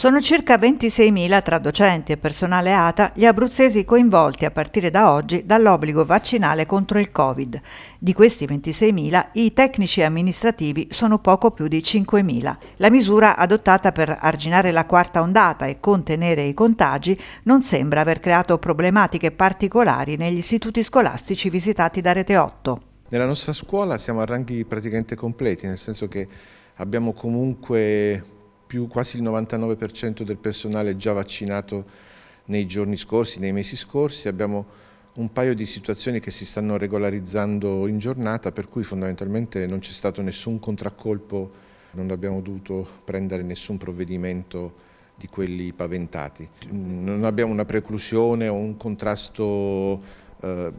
Sono circa 26.000 tra docenti e personale ATA gli abruzzesi coinvolti a partire da oggi dall'obbligo vaccinale contro il Covid. Di questi 26.000 i tecnici amministrativi sono poco più di 5.000. La misura adottata per arginare la quarta ondata e contenere i contagi non sembra aver creato problematiche particolari negli istituti scolastici visitati da Rete 8. Nella nostra scuola siamo a ranghi praticamente completi, nel senso che abbiamo comunque più, quasi il 99% del personale già vaccinato nei giorni scorsi, nei mesi scorsi, abbiamo un paio di situazioni che si stanno regolarizzando in giornata per cui fondamentalmente non c'è stato nessun contraccolpo, non abbiamo dovuto prendere nessun provvedimento di quelli paventati. Non abbiamo una preclusione o un contrasto eh,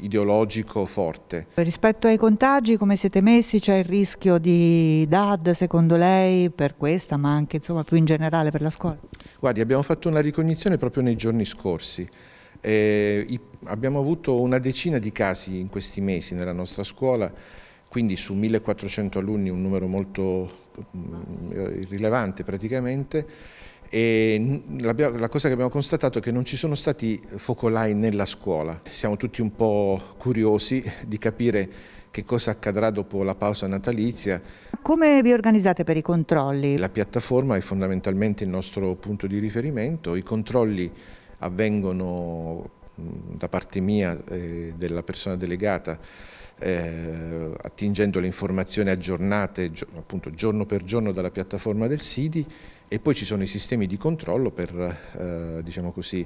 ideologico forte. Rispetto ai contagi come siete messi? C'è il rischio di DAD secondo lei per questa ma anche insomma, più in generale per la scuola? Guardi abbiamo fatto una ricognizione proprio nei giorni scorsi. Eh, i, abbiamo avuto una decina di casi in questi mesi nella nostra scuola, quindi su 1400 alunni un numero molto mh, mm, rilevante praticamente e la, la cosa che abbiamo constatato è che non ci sono stati focolai nella scuola. Siamo tutti un po' curiosi di capire che cosa accadrà dopo la pausa natalizia. Come vi organizzate per i controlli? La piattaforma è fondamentalmente il nostro punto di riferimento, i controlli avvengono mm, da parte mia e della persona delegata eh, attingendo le informazioni aggiornate gio appunto giorno per giorno dalla piattaforma del SIDI e poi ci sono i sistemi di controllo per eh, diciamo così,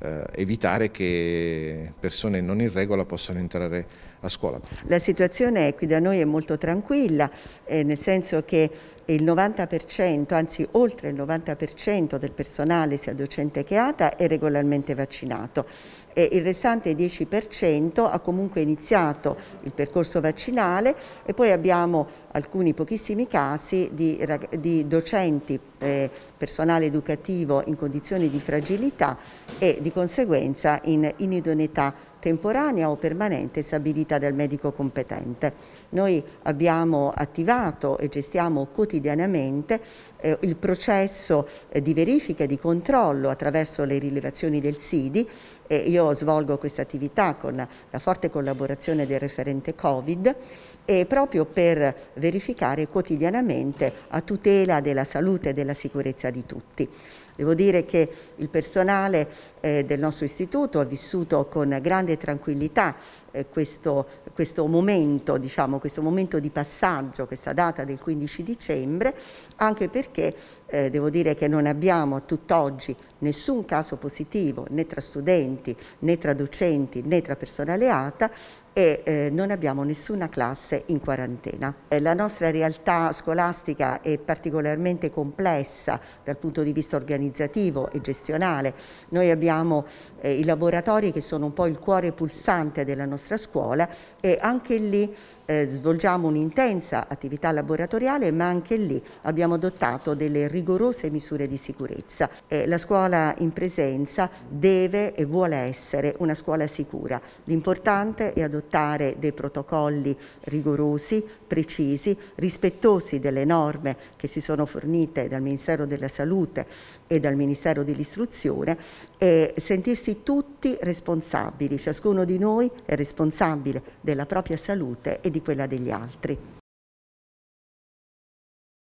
eh, evitare che persone non in regola possano entrare a scuola. La situazione qui da noi è molto tranquilla, eh, nel senso che il 90%, anzi oltre il 90% del personale, sia docente che ATA, è regolarmente vaccinato. E il restante 10% ha comunque iniziato il percorso vaccinale e poi abbiamo alcuni pochissimi casi di, di docenti, eh, personale educativo in condizioni di fragilità e di di conseguenza in inidoneità temporanea o permanente stabilita dal medico competente. Noi abbiamo attivato e gestiamo quotidianamente eh, il processo eh, di verifica e di controllo attraverso le rilevazioni del SIDI e io svolgo questa attività con la, la forte collaborazione del referente Covid e proprio per verificare quotidianamente a tutela della salute e della sicurezza di tutti. Devo dire che il personale eh, del nostro istituto ha vissuto con grande tranquillità eh, questo, questo, momento, diciamo, questo momento di passaggio, questa data del 15 dicembre, anche perché eh, devo dire che non abbiamo a tutt'oggi nessun caso positivo né tra studenti né tra docenti né tra personale ATA e eh, non abbiamo nessuna classe in quarantena. Eh, la nostra realtà scolastica è particolarmente complessa dal punto di vista organizzativo e gestionale. Noi abbiamo eh, i laboratori che sono un po' il cuore pulsante della nostra scuola e anche lì eh, svolgiamo un'intensa attività laboratoriale ma anche lì abbiamo adottato delle rigorose misure di sicurezza. Eh, la scuola in presenza deve e vuole essere una scuola sicura. L'importante è adottare adottare dei protocolli rigorosi, precisi, rispettosi delle norme che si sono fornite dal Ministero della Salute e dal Ministero dell'Istruzione e sentirsi tutti responsabili, ciascuno di noi è responsabile della propria salute e di quella degli altri.